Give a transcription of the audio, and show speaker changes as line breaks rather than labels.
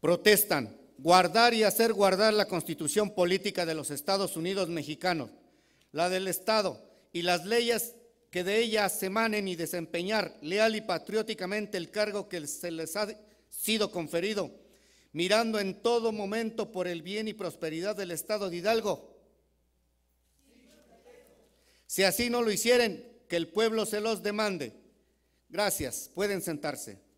protestan guardar y hacer guardar la constitución política de los Estados Unidos mexicanos, la del Estado y las leyes que de ella se y desempeñar leal y patrióticamente el cargo que se les ha sido conferido, mirando en todo momento por el bien y prosperidad del Estado de Hidalgo. Si así no lo hicieren, que el pueblo se los demande. Gracias, pueden sentarse.